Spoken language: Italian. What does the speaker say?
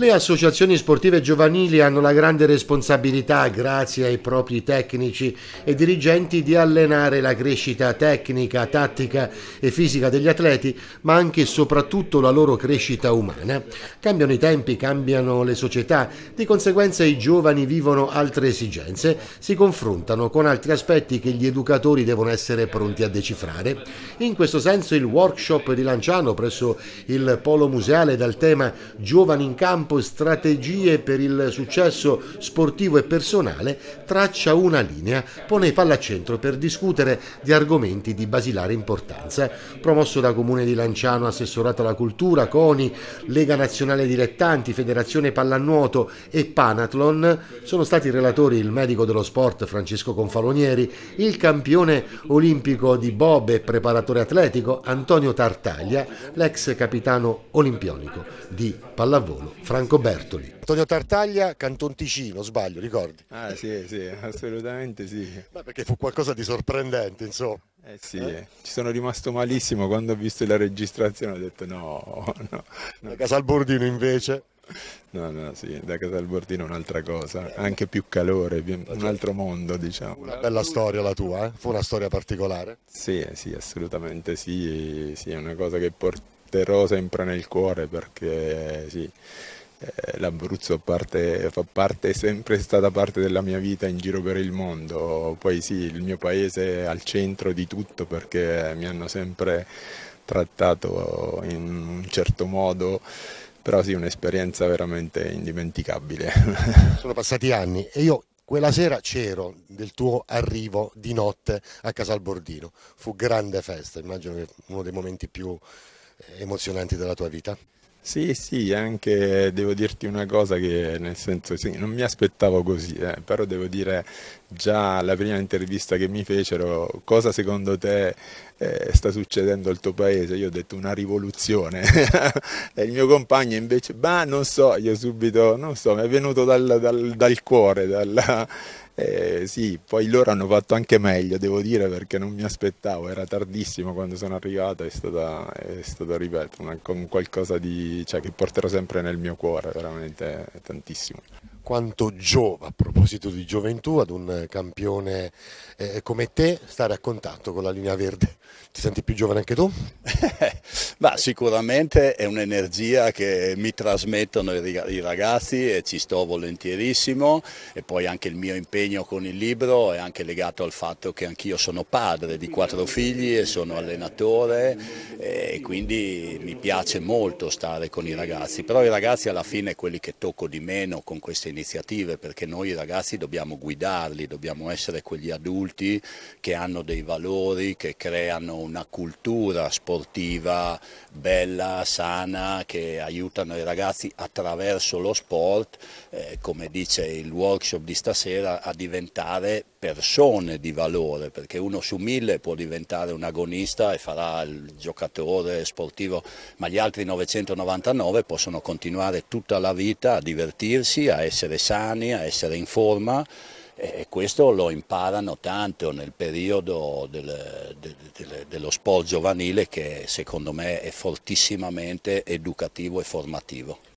Le associazioni sportive giovanili hanno la grande responsabilità, grazie ai propri tecnici e dirigenti, di allenare la crescita tecnica, tattica e fisica degli atleti, ma anche e soprattutto la loro crescita umana. Cambiano i tempi, cambiano le società, di conseguenza i giovani vivono altre esigenze, si confrontano con altri aspetti che gli educatori devono essere pronti a decifrare. In questo senso il workshop di Lanciano presso il Polo Museale dal tema Giovani in campo campo strategie per il successo sportivo e personale, traccia una linea, pone i palla a centro per discutere di argomenti di basilare importanza. Promosso da Comune di Lanciano, Assessorato alla Cultura, CONI, Lega Nazionale Dilettanti, Federazione Pallanuoto e Panathlon, sono stati relatori il medico dello sport Francesco Confalonieri, il campione olimpico di Bob e preparatore atletico Antonio Tartaglia, l'ex capitano olimpionico di pallavolo Francesco. Franco Bertoli. Antonio Tartaglia, Canton Ticino, sbaglio, ricordi? Ah sì, sì, assolutamente sì. Ma perché fu qualcosa di sorprendente, insomma. Eh sì, eh? ci sono rimasto malissimo quando ho visto la registrazione, ho detto no, no. no. Da Casalbordino invece? No, no, sì, da Casalbordino un'altra cosa, eh. anche più calore, eh, un certo. altro mondo diciamo. Una bella storia la tua, eh? fu una storia particolare? Sì, sì, assolutamente sì, sì, è una cosa che porterò sempre nel cuore perché sì eh, l'Abruzzo parte, fa parte, è sempre stata parte della mia vita in giro per il mondo, poi sì, il mio paese è al centro di tutto perché mi hanno sempre trattato in un certo modo però sì, un'esperienza veramente indimenticabile. Sono passati anni e io quella sera c'ero del tuo arrivo di notte a Casal Bordino, Fu grande festa, immagino che uno dei momenti più eh, emozionanti della tua vita. Sì, sì, anche devo dirti una cosa che nel senso sì, non mi aspettavo così, eh, però devo dire già alla prima intervista che mi fecero cosa secondo te eh, sta succedendo al tuo paese io ho detto una rivoluzione e il mio compagno invece ma non so io subito non so mi è venuto dal, dal, dal cuore dalla, eh, sì poi loro hanno fatto anche meglio devo dire perché non mi aspettavo era tardissimo quando sono arrivato è stata, è stato ripeto una, qualcosa di, cioè, che porterò sempre nel mio cuore veramente tantissimo quanto giova, a proposito di gioventù, ad un campione eh, come te stare a contatto con la linea verde. Ti senti più giovane anche tu? Ma sicuramente è un'energia che mi trasmettono i ragazzi e ci sto volentierissimo e poi anche il mio impegno con il libro è anche legato al fatto che anch'io sono padre di quattro figli e sono allenatore e quindi mi piace molto stare con i ragazzi, però i ragazzi alla fine quelli che tocco di meno con queste iniziative perché noi ragazzi dobbiamo guidarli, dobbiamo essere quegli adulti che hanno dei valori, che creano una cultura sportiva bella, sana, che aiutano i ragazzi attraverso lo sport, eh, come dice il workshop di stasera, a diventare persone di valore, perché uno su mille può diventare un agonista e farà il giocatore sportivo, ma gli altri 999 possono continuare tutta la vita a divertirsi, a essere sani, a essere in forma e questo lo imparano tanto nel periodo del, de, de, dello sport giovanile che secondo me è fortissimamente educativo e formativo.